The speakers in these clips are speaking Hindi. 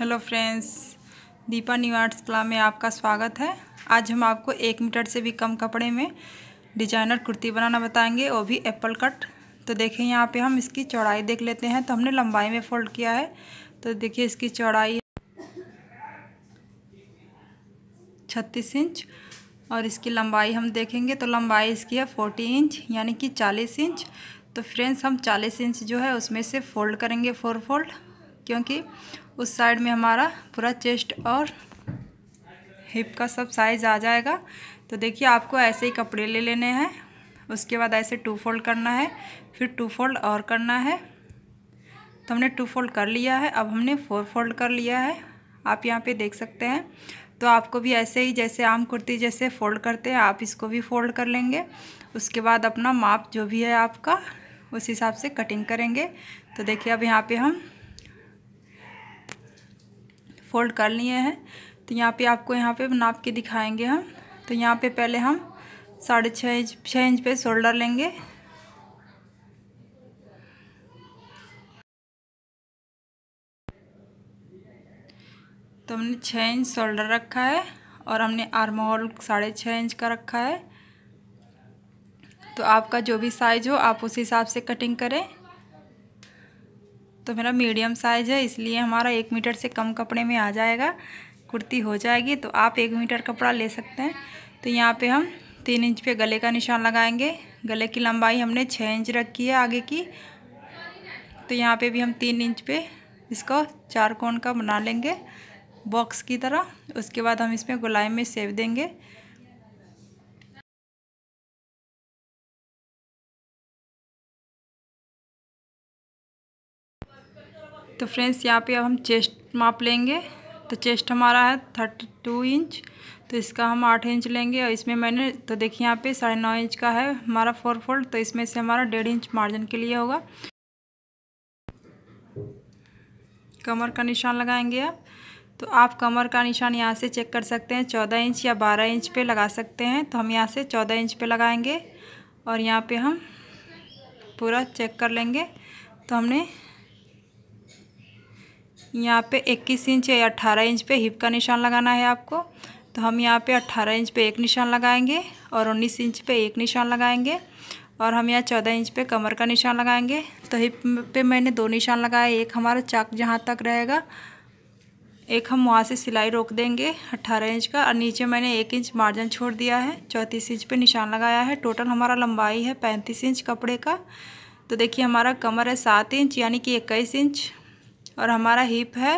hello friends Deepa new arts class में आपका स्वागत है आज हम आपको एक मीटर से भी कम कपड़े में डिजाइनर कुर्ती बनाना बताएंगे वो भी एप्पल कट तो देखिए यहाँ पे हम इसकी चौड़ाई देख लेते हैं तो हमने लंबाई में फोल्ड किया है तो देखिए इसकी चौड़ाई छत्तीस इंच और इसकी लंबाई हम देखेंगे तो लंबाई इसकी है फोर्टी इंच यानी कि चालीस इंच तो फ्रेंड्स हम चालीस इंच जो है उसमें से फोल्ड करेंगे फोर फोल्ड क्योंकि उस साइड में हमारा पूरा चेस्ट और हिप का सब साइज आ जाएगा तो देखिए आपको ऐसे ही कपड़े ले लेने हैं उसके बाद ऐसे टू फोल्ड करना है फिर टू फोल्ड और करना है तो हमने टू फोल्ड कर लिया है अब हमने फोर फोल्ड कर लिया है आप यहाँ पे देख सकते हैं तो आपको भी ऐसे ही जैसे आम कुर्ती जैसे फोल्ड करते हैं आप इसको भी फोल्ड कर लेंगे उसके बाद अपना माप जो भी है आपका उस हिसाब से कटिंग करेंगे तो देखिए अब यहाँ पे हम फोल्ड कर लिए हैं तो यहाँ पे आपको यहाँ पे नाप के दिखाएंगे हम तो यहाँ पे पहले हम साढ़े छः इंच छः इंच पे शोल्डर लेंगे तो हमने छः इंच शोल्डर रखा है और हमने आर्म होल साढ़े छः इंच का रखा है तो आपका जो भी साइज़ हो आप उस हिसाब से कटिंग करें तो मेरा मीडियम साइज़ है इसलिए हमारा एक मीटर से कम कपड़े में आ जाएगा कुर्ती हो जाएगी तो आप एक मीटर कपड़ा ले सकते हैं तो यहाँ पे हम तीन इंच पे गले का निशान लगाएंगे गले की लंबाई हमने छः इंच रखी है आगे की तो यहाँ पे भी हम तीन इंच पे इसको चार कोण का बना लेंगे बॉक्स की तरह उसके बाद हम इसमें गुलाई में सेव देंगे तो फ्रेंड्स यहाँ पे अब हम चेस्ट माप लेंगे तो चेस्ट हमारा है थर्टी टू इंच तो इसका हम आठ इंच लेंगे और इसमें मैंने तो देखिए यहाँ पे साढ़े नौ इंच का है हमारा फोर फोल्ड तो इसमें से हमारा डेढ़ इंच मार्जिन के लिए होगा कमर का निशान लगाएंगे आप तो आप कमर का निशान यहाँ से चेक कर सकते हैं चौदह इंच या बारह इंच पे लगा सकते हैं तो हम यहाँ से चौदह इंच पे लगाएंगे और यहाँ पे हम पूरा चेक कर लेंगे तो हमने यहाँ पे 21 इंच या 18 इंच पे हिप का निशान लगाना है आपको तो हम यहाँ पे 18 इंच पे एक निशान लगाएंगे और 19 इंच पे एक निशान लगाएंगे और हम यहाँ 14 इंच पे कमर का निशान लगाएंगे तो हिप पे मैंने दो निशान लगाए एक हमारा चाक जहाँ तक रहेगा एक हम वहाँ से सिलाई रोक देंगे 18 इंच का और नीचे मैंने एक इंच मार्जिन छोड़ दिया है चौंतीस इंच पे निशान लगाया है टोटल हमारा लंबाई है पैंतीस इंच कपड़े का तो देखिए हमारा कमर है सात इंच यानी कि इक्कीस इंच और हमारा हिप है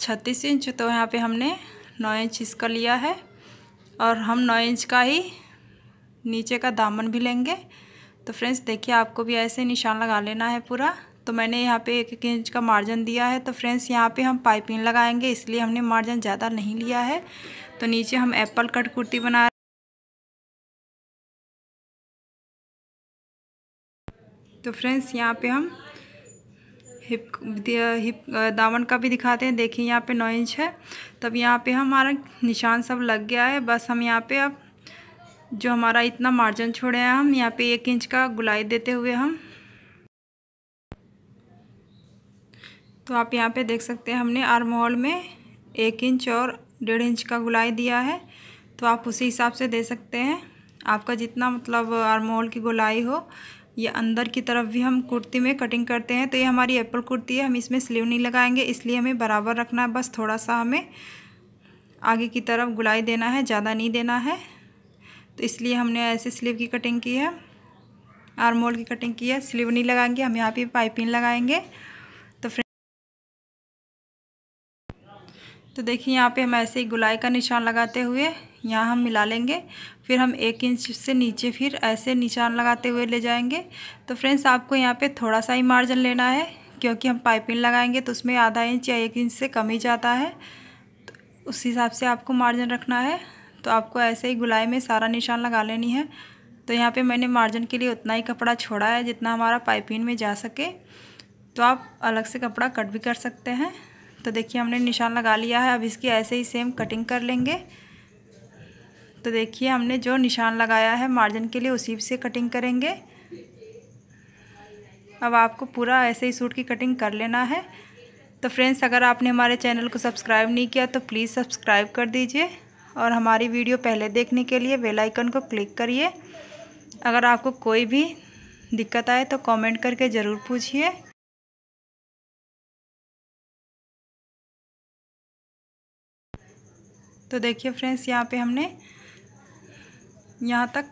छत्तीस इंच तो यहाँ पे हमने नौ इंच इसका लिया है और हम नौ इंच का ही नीचे का दामन भी लेंगे तो फ्रेंड्स देखिए आपको भी ऐसे निशान लगा लेना है पूरा तो मैंने यहाँ पे एक एक इंच का मार्जिन दिया है तो फ्रेंड्स यहाँ पे हम पाइपिंग लगाएंगे इसलिए हमने मार्जिन ज़्यादा नहीं लिया है तो नीचे हम एप्पल कट कुर्ती बना रहे तो फ्रेंड्स यहाँ पे हम हिप हिप दामन का भी दिखाते हैं देखिए यहाँ पे नौ इंच है तब यहाँ पे हमारा निशान सब लग गया है बस हम यहाँ पे अब जो हमारा इतना मार्जिन छोड़े हैं हम यहाँ पे एक इंच का गुलाई देते हुए हम तो आप यहाँ पे देख सकते हैं हमने आर होल में एक इंच और डेढ़ इंच का गुलाई दिया है तो आप उसी हिसाब से दे सकते हैं आपका जितना मतलब आर होल की गुलाई हो ये अंदर की तरफ भी हम कुर्ती में कटिंग करते हैं तो ये हमारी एप्पल कुर्ती है हम इसमें स्लीव नहीं लगाएंगे इसलिए हमें बराबर रखना है बस थोड़ा सा हमें आगे की तरफ गुलाई देना है ज़्यादा नहीं देना है तो इसलिए हमने ऐसे स्लीव की कटिंग की है आर्मोल की कटिंग की है स्लीव नहीं लगाएंगे हम यहाँ पे पाइपिंग लगाएंगे तो फ्रेंड तो देखिए यहाँ पे हम ऐसे ही गुलाई का निशान लगाते हुए यहाँ हम मिला लेंगे फिर हम एक इंच से नीचे फिर ऐसे निशान लगाते हुए ले जाएंगे तो फ्रेंड्स आपको यहाँ पे थोड़ा सा ही मार्जिन लेना है क्योंकि हम पाइपिंग लगाएंगे तो उसमें आधा इंच या एक इंच से कम ही जाता है तो उस हिसाब से आपको मार्जिन रखना है तो आपको ऐसे ही गुलाई में सारा निशान लगा लेनी है तो यहाँ पर मैंने मार्जिन के लिए उतना ही कपड़ा छोड़ा है जितना हमारा पाइपिंग में जा सके तो आप अलग से कपड़ा कट भी कर सकते हैं तो देखिए हमने निशान लगा लिया है अब इसकी ऐसे ही सेम कटिंग कर लेंगे तो देखिए हमने जो निशान लगाया है मार्जिन के लिए उसी से कटिंग करेंगे अब आपको पूरा ऐसे ही सूट की कटिंग कर लेना है तो फ्रेंड्स अगर आपने हमारे चैनल को सब्सक्राइब नहीं किया तो प्लीज़ सब्सक्राइब कर दीजिए और हमारी वीडियो पहले देखने के लिए बेल आइकन को क्लिक करिए अगर आपको कोई भी दिक्कत आए तो कमेंट करके ज़रूर पूछिए तो देखिए फ्रेंड्स यहाँ पे हमने यहाँ तक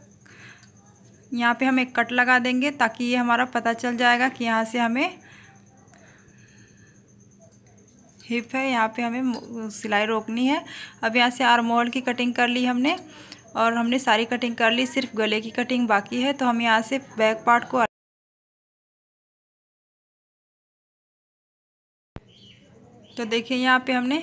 यहाँ पे हम एक कट लगा देंगे ताकि ये हमारा पता चल जाएगा कि यहाँ से हमें हिप है यहाँ पे हमें सिलाई रोकनी है अब यहाँ से आरमोहल की कटिंग कर ली हमने और हमने सारी कटिंग कर ली सिर्फ गले की कटिंग बाकी है तो हम यहाँ से बैक पार्ट को तो देखिए यहाँ पे हमने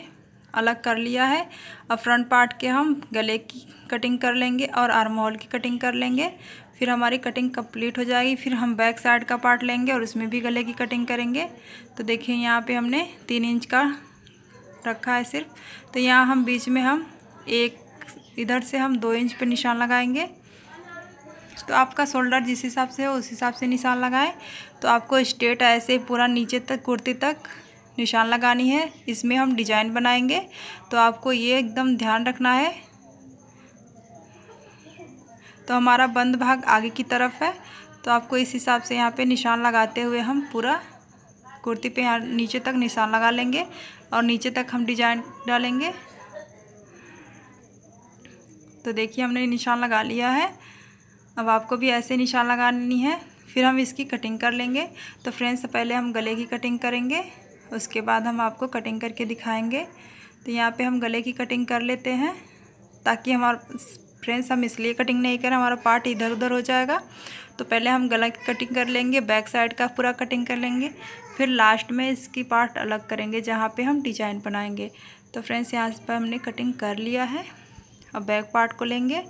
अलग कर लिया है अब फ्रंट पार्ट के हम गले की कटिंग कर लेंगे और आर्म होल की कटिंग कर लेंगे फिर हमारी कटिंग कंप्लीट हो जाएगी फिर हम बैक साइड का पार्ट लेंगे और उसमें भी गले की कटिंग करेंगे तो देखिए यहाँ पे हमने तीन इंच का रखा है सिर्फ तो यहाँ हम बीच में हम एक इधर से हम दो इंच पे निशान लगाएंगे तो आपका शोल्डर जिस हिसाब से हो उस हिसाब से निशान लगाएं तो आपको स्ट्रेट ऐसे पूरा नीचे तक कुर्ती तक निशान लगानी है इसमें हम डिजाइन बनाएंगे तो आपको ये एकदम ध्यान रखना है तो हमारा बंद भाग आगे की तरफ है तो आपको इस हिसाब से यहाँ पे निशान लगाते हुए हम पूरा कुर्ती पे यहाँ नीचे तक निशान लगा लेंगे और नीचे तक हम डिजाइन डालेंगे तो देखिए हमने निशान लगा लिया है अब आपको भी ऐसे निशान लगानी है फिर हम इसकी कटिंग कर लेंगे तो फ्रेंड्स पहले हम गले की कटिंग करेंगे उसके बाद हम आपको कटिंग करके दिखाएंगे तो यहाँ पे हम गले की कटिंग कर लेते हैं ताकि हमारा फ्रेंड्स हम इसलिए कटिंग नहीं करें हमारा पार्ट इधर उधर हो जाएगा तो पहले हम गला की कटिंग कर लेंगे बैक साइड का पूरा कटिंग कर लेंगे फिर लास्ट में इसकी पार्ट अलग करेंगे जहाँ पे हम डिजाइन बनाएंगे तो फ्रेंड्स यहाँ पर हमने कटिंग कर लिया है अब बैक पार्ट को लेंगे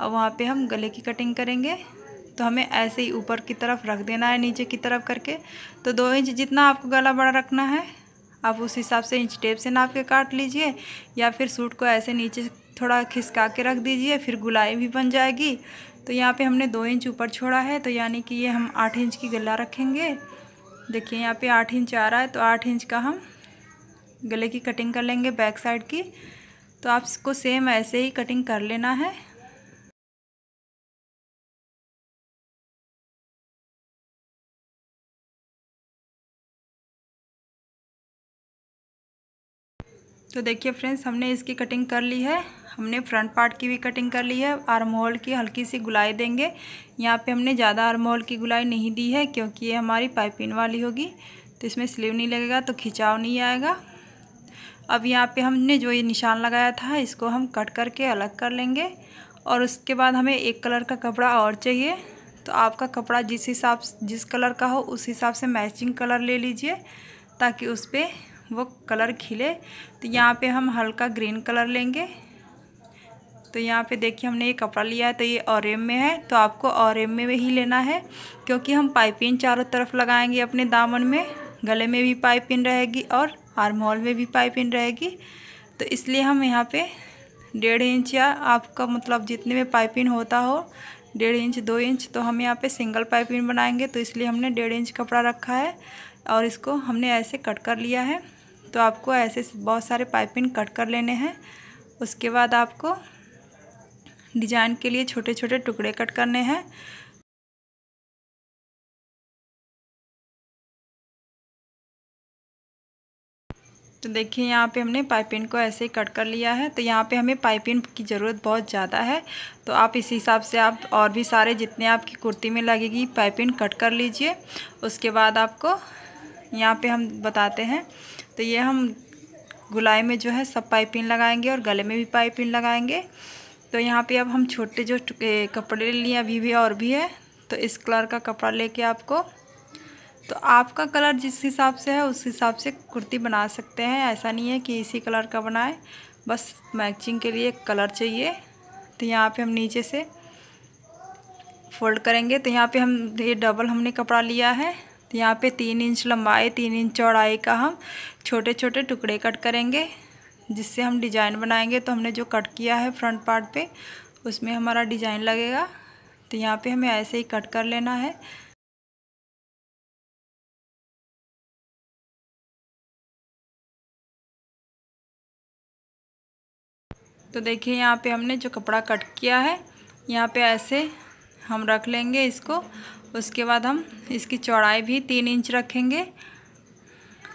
और वहाँ पे हम गले की कटिंग करेंगे तो हमें ऐसे ही ऊपर की तरफ रख देना है नीचे की तरफ करके तो दो इंच जितना आपको गला बड़ा रखना है आप उस हिसाब से इंच टेप से नाप के काट लीजिए या फिर सूट को ऐसे नीचे थोड़ा खिसका के रख दीजिए फिर गुलाई भी बन जाएगी तो यहाँ पे हमने दो इंच ऊपर छोड़ा है तो यानी कि ये हम आठ इंच की गला रखेंगे देखिए यहाँ पे आठ इंच आ रहा है तो आठ इंच का हम गले की कटिंग कर लेंगे बैक साइड की तो आपको सेम ऐसे ही कटिंग कर लेना है तो देखिए फ्रेंड्स हमने इसकी कटिंग कर ली है हमने फ्रंट पार्ट की भी कटिंग कर ली है आर्म होल की हल्की सी गुलाई देंगे यहाँ पे हमने ज़्यादा आर्म होल की गुलाई नहीं दी है क्योंकि ये हमारी पाइपिंग वाली होगी तो इसमें स्लीव नहीं लगेगा तो खिंचाव नहीं आएगा अब यहाँ पे हमने जो ये निशान लगाया था इसको हम कट करके अलग कर लेंगे और उसके बाद हमें एक कलर का कपड़ा और चाहिए तो आपका कपड़ा जिस हिसाब जिस कलर का हो उस हिसाब से मैचिंग कलर ले लीजिए ताकि उस पर वो कलर खिले तो यहाँ पे हम हल्का ग्रीन कलर लेंगे तो यहाँ पे देखिए हमने ये कपड़ा लिया है तो ये औरेम में है तो आपको औरेम में ही लेना है क्योंकि हम पाइपिन चारों तरफ लगाएंगे अपने दामन में गले में भी पाइपिन रहेगी और आर्म हॉल में भी पाइपिन रहेगी तो इसलिए हम यहाँ पे डेढ़ इंच या आपका मतलब जितने में पाइपिन होता हो डेढ़ इंच दो इंच तो हम यहाँ पे सिंगल पाइपिन बनाएंगे तो इसलिए हमने डेढ़ इंच कपड़ा रखा है और इसको हमने ऐसे कट कर लिया है तो आपको ऐसे बहुत सारे पाइपिंग कट कर लेने हैं उसके बाद आपको डिजाइन के लिए छोटे छोटे टुकड़े कट करने हैं तो देखिए यहाँ पे हमने पाइपिन को ऐसे ही कट कर लिया है तो यहाँ पे हमें पाइपिन की ज़रूरत बहुत ज़्यादा है तो आप इस हिसाब से आप और भी सारे जितने आपकी कुर्ती में लगेगी पाइपिन कट कर लीजिए उसके बाद आपको यहाँ पे हम बताते हैं तो ये हम गुलाई में जो है सब पाइपिंग लगाएंगे और गले में भी पाइपिंग लगाएंगे तो यहाँ पे अब हम छोटे जो कपड़े लिए अभी भी और भी है तो इस कलर का कपड़ा लेके आपको तो आपका कलर जिस हिसाब से है उस हिसाब से कुर्ती बना सकते हैं ऐसा नहीं है कि इसी कलर का बनाए बस मैचिंग के लिए कलर चाहिए तो यहाँ पे हम नीचे से फोल्ड करेंगे तो यहाँ पे हम ये डबल हमने कपड़ा लिया है तो यहाँ पे तीन इंच लंबाई तीन इंच चौड़ाई का हम छोटे छोटे टुकड़े कट करेंगे जिससे हम डिजाइन बनाएंगे तो हमने जो कट किया है फ्रंट पार्ट पे उसमें हमारा डिजाइन लगेगा तो यहाँ पे हमें ऐसे ही कट कर लेना है तो देखिए यहाँ पे हमने जो कपड़ा कट किया है यहाँ पे ऐसे हम रख लेंगे इसको उसके बाद हम इसकी चौड़ाई भी तीन इंच रखेंगे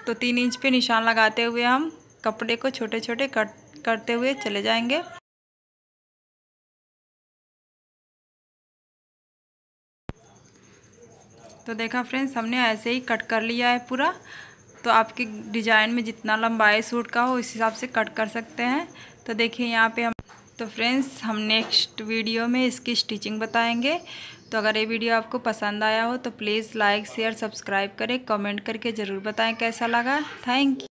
तो तीन इंच पे निशान लगाते हुए हम कपड़े को छोटे छोटे कट करते हुए चले जाएंगे तो देखा फ्रेंड्स हमने ऐसे ही कट कर लिया है पूरा तो आपके डिज़ाइन में जितना लंबाई सूट का हो उस हिसाब से कट कर सकते हैं तो देखिए यहाँ पे हम तो फ्रेंड्स हम नेक्स्ट वीडियो में इसकी स्टिचिंग बताएंगे तो अगर ये वीडियो आपको पसंद आया हो तो प्लीज़ लाइक शेयर सब्सक्राइब करें कमेंट करके ज़रूर बताएं कैसा लगा थैंक यू